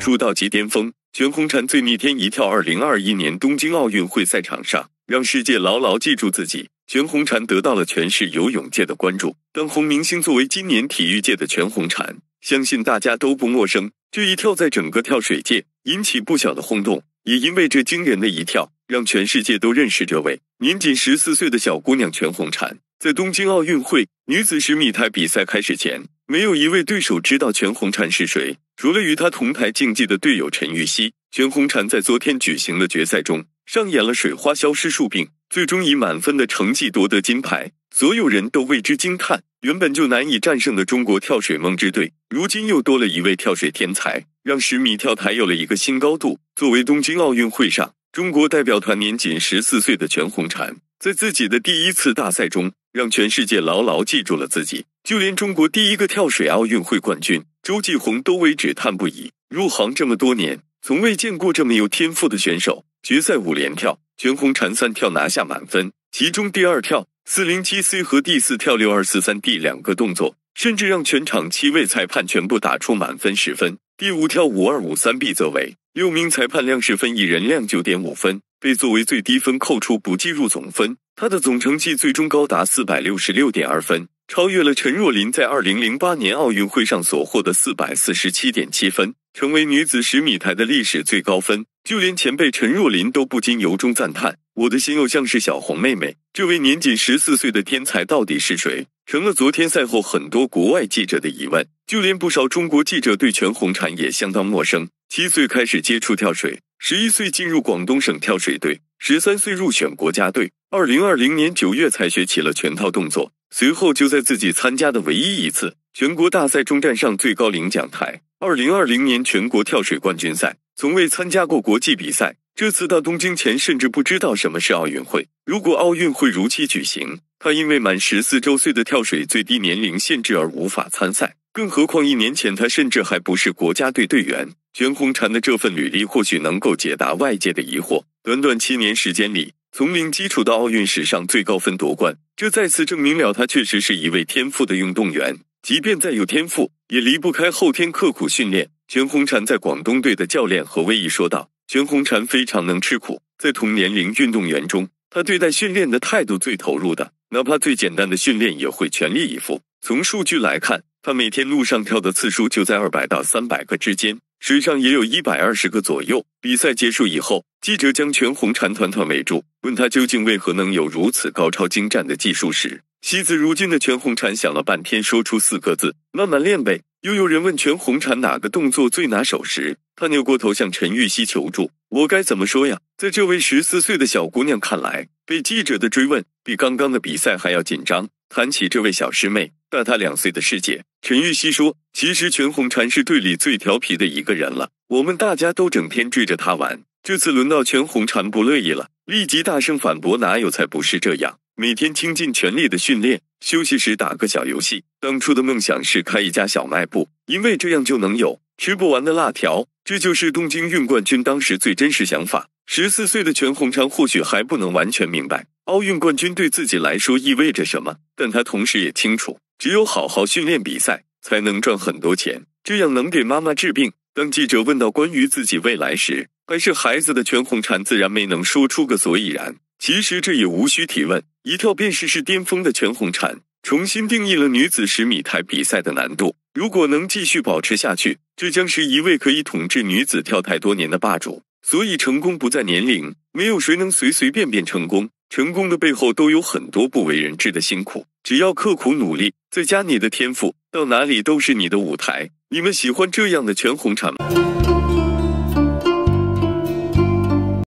出道即巅峰，全红婵最逆天一跳。二零二一年东京奥运会赛场上，让世界牢牢记住自己。全红婵得到了全市游泳界的关注，当红明星作为今年体育界的全红婵，相信大家都不陌生。这一跳在整个跳水界引起不小的轰动，也因为这惊人的一跳，让全世界都认识这位年仅十四岁的小姑娘全红婵。在东京奥运会女子十米台比赛开始前，没有一位对手知道全红婵是谁，除了与她同台竞技的队友陈芋汐。全红婵在昨天举行的决赛中上演了水花消失术，并最终以满分的成绩夺得金牌，所有人都为之惊叹。原本就难以战胜的中国跳水梦之队，如今又多了一位跳水天才，让十米跳台有了一个新高度。作为东京奥运会上中国代表团年仅十四岁的全红婵，在自己的第一次大赛中。让全世界牢牢记住了自己，就连中国第一个跳水奥运会冠军周继红都为之叹不已。入行这么多年，从未见过这么有天赋的选手。决赛五连跳，全红婵三跳拿下满分，其中第二跳四零七 C 和第四跳六二四三 D 两个动作，甚至让全场七位裁判全部打出满分十分。第五跳五二五三 B 则为六名裁判亮十分，一人亮九点五分。被作为最低分扣除，不计入总分。她的总成绩最终高达四百六十六点二分，超越了陈若琳在二零零八年奥运会上所获的四百四十七点七分，成为女子十米台的历史最高分。就连前辈陈若琳都不禁由衷赞叹：“我的心又像是小红妹妹。”这位年仅十四岁的天才到底是谁？成了昨天赛后很多国外记者的疑问。就连不少中国记者对全红婵也相当陌生。七岁开始接触跳水。十一岁进入广东省跳水队，十三岁入选国家队，二零二零年九月才学起了全套动作，随后就在自己参加的唯一一次全国大赛中站上最高领奖台——二零二零年全国跳水冠军赛。从未参加过国际比赛，这次到东京前甚至不知道什么是奥运会。如果奥运会如期举行，他因为满十四周岁的跳水最低年龄限制而无法参赛，更何况一年前他甚至还不是国家队队员。全红婵的这份履历或许能够解答外界的疑惑。短短七年时间里，从零基础到奥运史上最高分夺冠，这再次证明了她确实是一位天赋的运动员。即便再有天赋，也离不开后天刻苦训练。全红婵在广东队的教练何威仪说道：“全红婵非常能吃苦，在同年龄运动员中，他对待训练的态度最投入的，哪怕最简单的训练也会全力以赴。从数据来看，他每天陆上跳的次数就在二百到三百个之间。”水上也有一百二十个左右。比赛结束以后，记者将全红婵团团围住，问她究竟为何能有如此高超精湛的技术时，惜字如金的全红婵想了半天，说出四个字：“慢慢练呗。”又有人问全红婵哪个动作最拿手时，她扭过头向陈芋汐求助：“我该怎么说呀？”在这位十四岁的小姑娘看来，被记者的追问比刚刚的比赛还要紧张。谈起这位小师妹，大她两岁的师姐陈玉溪说：“其实全红婵是队里最调皮的一个人了，我们大家都整天追着她玩。这次轮到全红婵不乐意了，立即大声反驳：‘哪有？才不是这样！每天倾尽全力的训练，休息时打个小游戏。’当初的梦想是开一家小卖部，因为这样就能有吃不完的辣条。这就是东京运冠军当时最真实想法。十四岁的全红婵或许还不能完全明白。”奥运冠军对自己来说意味着什么？但他同时也清楚，只有好好训练比赛，才能赚很多钱，这样能给妈妈治病。当记者问到关于自己未来时，还是孩子的全红婵自然没能说出个所以然。其实这也无需提问，一跳便是是巅峰的全红婵，重新定义了女子十米台比赛的难度。如果能继续保持下去，这将是一位可以统治女子跳台多年的霸主。所以成功不在年龄，没有谁能随随便便成功。成功的背后都有很多不为人知的辛苦，只要刻苦努力，再加你的天赋，到哪里都是你的舞台。你们喜欢这样的全红吗？